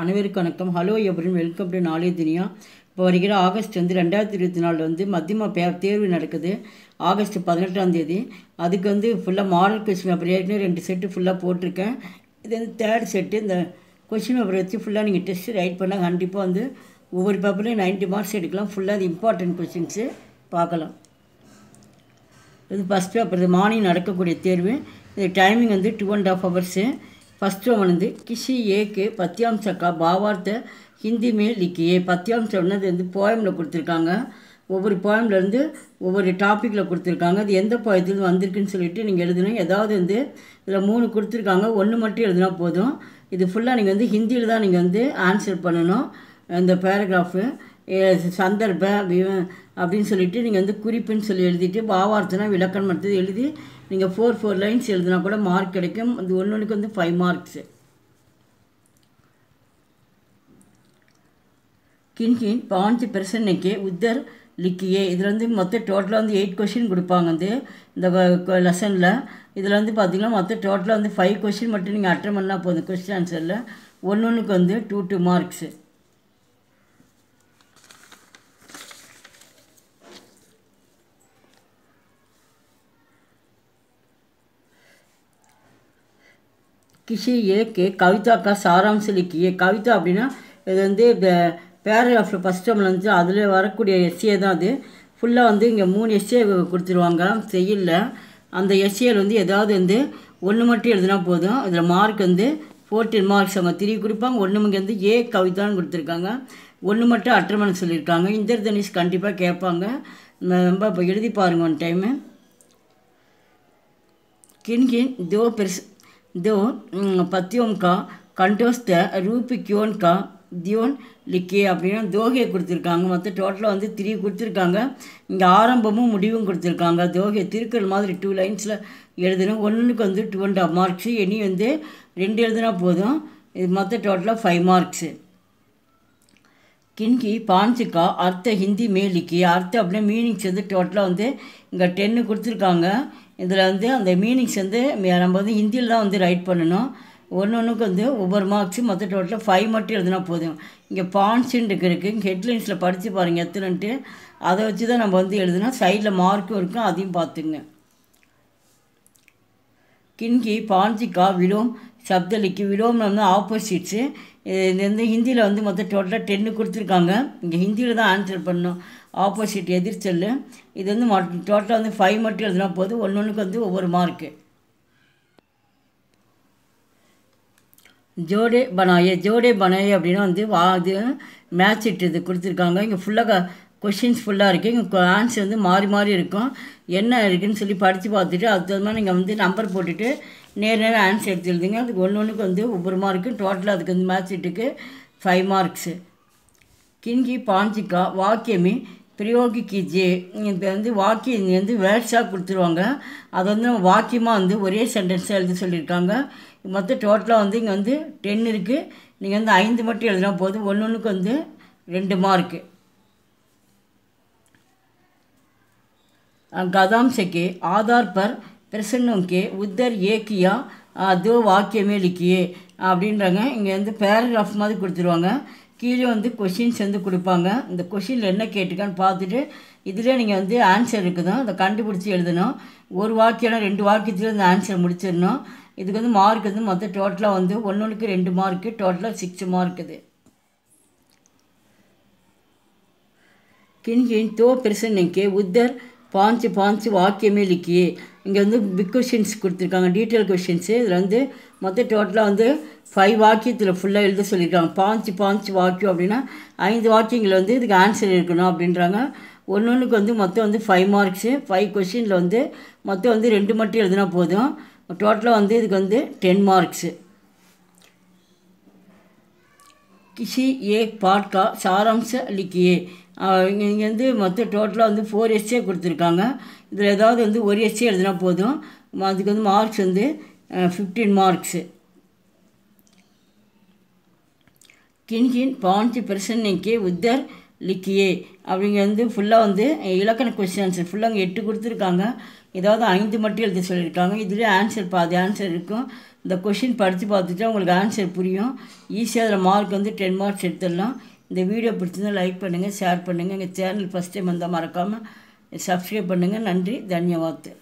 அனைவருக்கு வணக்கம் ஹலோ எப்படின்னு வெல்கம் டு நாளே தினியா இப்போ வருகிற ஆகஸ்ட் வந்து ரெண்டாயிரத்தி இருபத்தி நாலில் வந்து மத்தியம பே தேர்வு நடக்குது ஆகஸ்ட் பதினெட்டாம் தேதி அதுக்கு வந்து ஃபுல்லாக மாடல் கொஸ்டின் பேப்பர் ஏற்கனவே ரெண்டு செட்டு ஃபுல்லாக போட்டிருக்கேன் இது வந்து தேர்ட் செட்டு இந்த கொஸ்டின் பேப்பர் வச்சு ஃபுல்லாக நீங்கள் டெஸ்ட் ரைட் பண்ணால் கண்டிப்பாக வந்து ஒவ்வொரு பேப்பர்லையும் நைன்ட்டி மார்க்ஸ் எடுக்கலாம் ஃபுல்லாக அது இம்பார்ட்டன்ட் கொஸ்டின்ஸு பார்க்கலாம் இது ஃபஸ்ட் பேப்பர் இது மார்னிங் நடக்கக்கூடிய தேர்வு இது டைமிங் வந்து two and half hours first ಅವನದು ಕಿಶಿ ಏಕೆ ಪತ್ಯಾಂಶಕ್ಕ பாவார்த்த ஹிந்தி மே லிக்கியே பத்தியாம்சம் சொன்னது வந்து போயமில் கொடுத்துருக்காங்க ஒவ்வொரு போயம்லேருந்து ஒவ்வொரு டாப்பிக்கில் கொடுத்துருக்காங்க அது எந்த போயத்துலேருந்து வந்திருக்குன்னு சொல்லிட்டு நீங்கள் எழுதணும் ஏதாவது வந்து இதில் மூணு கொடுத்துருக்காங்க ஒன்று மட்டும் எழுதினா போதும் இது ஃபுல்லாக நீங்கள் வந்து ஹிந்தியில் தான் நீங்கள் வந்து ஆன்சர் பண்ணணும் இந்த பேராகிராஃபு சந்தர்ப்ப அப்படின்னு சொல்லிவிட்டு நீங்கள் வந்து குறிப்புன்னு சொல்லி எழுதிட்டு பாவார்த்தனா விளக்கம் எடுத்து எழுதி நீங்கள் ஃபோர் ஃபோர் லைன்ஸ் எழுதினா கூட மார்க் கிடைக்கும் அந்த ஒன்று வந்து ஃபைவ் மார்க்ஸு கின்கின் பாஞ்சு பிரசன்னைக்கு உத்தர் லிக்கியே இதில் வந்து மொத்தம் டோட்டலாக வந்து எயிட் கொஷின் கொடுப்பாங்க வந்து இந்த லெசனில் இதில் வந்து பார்த்தீங்கன்னா மொத்தம் டோட்டலாக வந்து ஃபைவ் கொஷின் மட்டும் நீங்கள் அட்டன் பண்ணால் போதும் கொஸ்டின் ஆன்சரில் ஒன்று ஒன்றுக்கு வந்து டூ டூ மார்க்ஸு கிஷி கே கவிதாக்கா சாராம்சம் இலக்கிய கவிதா அப்படின்னா இது வந்து இந்த பேராகிராஃபில் ஃபஸ்ட் டைம்ல வந்து அதில் வரக்கூடிய எஸ்ஏ தான் அது ஃபுல்லாக வந்து இங்கே மூணு எஸ்ஏ கொடுத்துருவாங்க செய்யல அந்த எஸ்ஏல வந்து ஏதாவது வந்து ஒன்று மட்டும் எழுதினா போதும் அதில் மார்க் வந்து ஃபோர்டீன் மார்க்ஸ் அவங்க திரும்பி கொடுப்பாங்க ஒன்று இங்கே வந்து ஏ கவிதான்னு கொடுத்துருக்காங்க ஒன்று மட்டும் அட்டர்மன் சொல்லியிருக்காங்க இந்திரதனுஷ் கண்டிப்பாக கேட்பாங்க ரொம்ப இப்போ எழுதி பாருங்க ஒன் டைமு கின் கின் தோ பெருசு दो பத்தியம் கா கண்டோஸ்த ரூபி கியோன் கா தியோன் லிக்கே அப்படின்னு தோகையை கொடுத்துருக்காங்க மற்ற டோட்டலாக வந்து த்ரீ கொடுத்துருக்காங்க இங்கே ஆரம்பமும் முடிவும் கொடுத்துருக்காங்க தோகை திருக்குறள் மாதிரி டூ லைன்ஸில் எழுதணும் ஒன்றுக்கு வந்து டூ அண்ட் ஹாஃப் மார்க்ஸு இனி வந்து ரெண்டு எழுதுனா போதும் இது மற்ற டோட்டலாக ஃபைவ் மார்க்ஸு கின்கி பான்சிக்கா அர்த்த ஹிந்தி மேலிக்கு அர்த்த அப்படியே மீனிங்ஸ் வந்து டோட்டலாக வந்து இங்கே டென்னு கொடுத்துருக்காங்க இதில் வந்து அந்த மீனிங்ஸ் வந்து நம்ம வந்து ஹிந்தியில் தான் வந்து ரைட் பண்ணணும் ஒன்று ஒன்றுக்கு வந்து ஒவ்வொரு மார்க்ஸும் மற்ற டோட்டலாக ஃபைவ் மட்டும் எழுதுனா போதும் இங்கே பான்ஸுன்னு இருக்குது இங்கே ஹெட்லைன்ஸில் படித்து பாருங்கள் எத்தனைன்ட்டு அதை வச்சு தான் நம்ம வந்து எழுதுனா சைடில் மார்க்கும் இருக்கும் அதையும் பார்த்துங்க கின்கி பான்சிக்கா விலோம் சப்தலிக்கு வந்து ஆப்போசிட்ஸு இது வந்து ஹிந்தியில் வந்து மொத்தம் டோட்டலாக டென்னு கொடுத்துருக்காங்க இங்கே ஹிந்தியில் தான் ஆன்சர் பண்ணும் ஆப்போசிட் எதிர்ச்சல் இது வந்து டோட்டலாக வந்து ஃபைவ் மட்டும் எழுதினா போதும் ஒன்று ஒன்றுக்கு வந்து ஒவ்வொரு மார்க்கு ஜோடே பனாயே ஜோடே பனாயே அப்படின்னா வந்து வா இது மேட்ச் இட்டு இது கொடுத்துருக்காங்க இங்கே ஃபுல்லாக கொஷின்ஸ் ஃபுல்லாக இருக்குது ஆன்சர் வந்து மாறி மாறி இருக்கும் என்ன இருக்குதுன்னு சொல்லி படித்து பார்த்துட்டு அதுக்கு தகுந்த மாதிரி நீங்கள் வந்து நம்பர் போட்டுட்டு நேர நேரம் ஆன்சர் எடுத்து எழுதுங்க அதுக்கு ஒன்று ஒன்றுக்கு வந்து ஒவ்வொரு மார்க்கும் டோட்டலாக அதுக்கு வந்து மேத்ஸ் இட்டுக்கு ஃபைவ் மார்க்ஸு கிங்கி பாஞ்சிக்கா வாக்கியமி பிரயோகி கிஜி இப்போ வந்து வாக்கியம் வந்து வேர்ட்ஸாக கொடுத்துருவாங்க அது வந்து வாக்கியமாக வந்து ஒரே சென்டென்ஸாக எழுத சொல்லியிருக்காங்க மொத்தம் டோட்டலாக வந்து இங்கே வந்து டென் இருக்குது நீங்கள் வந்து ஐந்து மட்டும் எழுதினா போதும் ஒன்று ஒன்றுக்கு வந்து ரெண்டு மார்க்கு गदाम ஆதார் பர் पर உத்தர் के அதோ வாக்கியமே किया அப்படின்றாங்க இங்கே வந்து பேராகிராஃப் மாதிரி கொடுத்துருவாங்க கீழே வந்து கொஷின்ஸ் வந்து கொடுப்பாங்க இந்த கொஷினில் என்ன கேட்டுக்கான்னு பார்த்துட்டு இதிலே நீங்கள் வந்து ஆன்சர் இருக்குதும் அதை கண்டுபிடிச்சி எழுதணும் ஒரு வாக்கியம் ரெண்டு வாக்கியத்தில் இந்த ஆன்சர் முடிச்சிடணும் இதுக்கு வந்து மார்க் வந்து மொத்தம் டோட்டலாக வந்து ஒன்று ஒன்றுக்கு ரெண்டு மார்க்கு டோட்டலாக சிக்ஸ் மார்க் இது தோ किन तो प्रश्न பாஞ்சு பாஞ்சு வாக்கியமே லிக்கி இங்கே வந்து பிக் கொஷின்ஸ் கொடுத்துருக்காங்க டீட்டெயில் கொஷின்ஸு இதில் வந்து மொத்தம் டோட்டலாக வந்து ஃபைவ் வாக்கியத்தில் ஃபுல்லாக எழுத சொல்லியிருக்காங்க பாஞ்சு பாஞ்சு வாக்கியம் அப்படின்னா ஐந்து வாக்கியங்கள் வந்து இதுக்கு ஆன்சர் இருக்கணும் அப்படின்றாங்க ஒன்று ஒன்றுக்கு வந்து மொத்தம் வந்து ஃபைவ் மார்க்ஸு ஃபைவ் கொஷினில் வந்து மொத்தம் வந்து ரெண்டு மட்டும் எழுதினா போதும் டோட்டலாக வந்து இதுக்கு வந்து டென் மார்க்ஸு கிஷி ஏ பாட்கா சாராம்ச सारांश இங்கே வந்து மொத்தம் டோட்டலாக வந்து ஃபோர் எஸ்ஸே கொடுத்துருக்காங்க இதில் ஏதாவது வந்து ஒரு எஸ்ஸே எழுதினா போதும் அதுக்கு வந்து மார்க்ஸ் வந்து ஃபிஃப்டீன் மார்க்ஸு கின்கின் பாஞ்சு பிரசன்னைக்கு உத்தர் லிக்கியே அப்படிங்க வந்து ஃபுல்லாக வந்து இலக்கண ஆன்சர் ஃபுல்லாக அங்கே எட்டு கொடுத்துருக்காங்க ஏதாவது ஐந்து மட்டும் எழுத சொல்லியிருக்காங்க இதுலேயே ஆன்சர் பாதி ஆன்சர் இருக்கும் இந்த கொஷின் படித்து பார்த்துட்டா உங்களுக்கு ஆன்சர் புரியும் ஈஸியாக அதில் மார்க் வந்து டென் மார்க்ஸ் எடுத்துடலாம் இந்த வீடியோ பிடிச்சிருந்தால் லைக் பண்ணுங்கள் ஷேர் பண்ணுங்கள் எங்கள் சேனல் ஃபஸ்ட் டைம் வந்தால் மறக்காமல் சப்ஸ்கிரைப் பண்ணுங்கள் நன்றி தன்யவாத்து